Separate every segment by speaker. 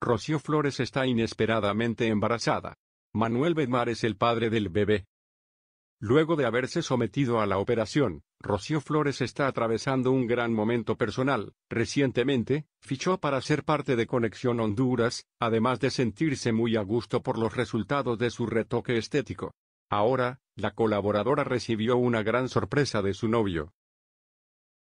Speaker 1: Rocío Flores está inesperadamente embarazada. Manuel Bedmar es el padre del bebé. Luego de haberse sometido a la operación, Rocío Flores está atravesando un gran momento personal. Recientemente, fichó para ser parte de Conexión Honduras, además de sentirse muy a gusto por los resultados de su retoque estético. Ahora, la colaboradora recibió una gran sorpresa de su novio,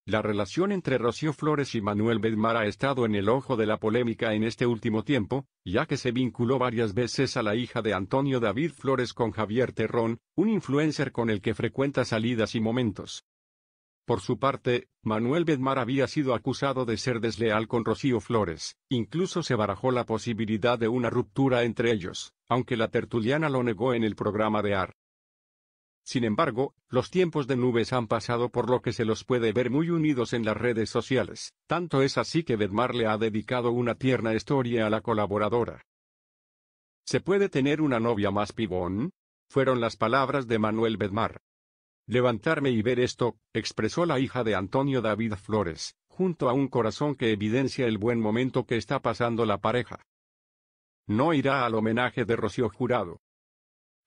Speaker 1: la relación entre Rocío Flores y Manuel Bedmar ha estado en el ojo de la polémica en este último tiempo, ya que se vinculó varias veces a la hija de Antonio David Flores con Javier Terrón, un influencer con el que frecuenta salidas y momentos. Por su parte, Manuel Bedmar había sido acusado de ser desleal con Rocío Flores, incluso se barajó la posibilidad de una ruptura entre ellos, aunque la tertuliana lo negó en el programa de AR. Sin embargo, los tiempos de nubes han pasado por lo que se los puede ver muy unidos en las redes sociales, tanto es así que Bedmar le ha dedicado una tierna historia a la colaboradora. ¿Se puede tener una novia más pibón? Fueron las palabras de Manuel Bedmar. Levantarme y ver esto, expresó la hija de Antonio David Flores, junto a un corazón que evidencia el buen momento que está pasando la pareja. No irá al homenaje de Rocío Jurado.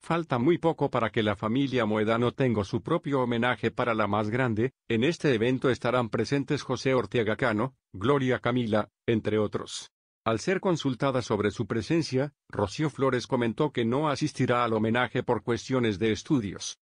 Speaker 1: Falta muy poco para que la familia Moedano tenga su propio homenaje para la más grande, en este evento estarán presentes José Ortega Cano, Gloria Camila, entre otros. Al ser consultada sobre su presencia, Rocío Flores comentó que no asistirá al homenaje por cuestiones de estudios.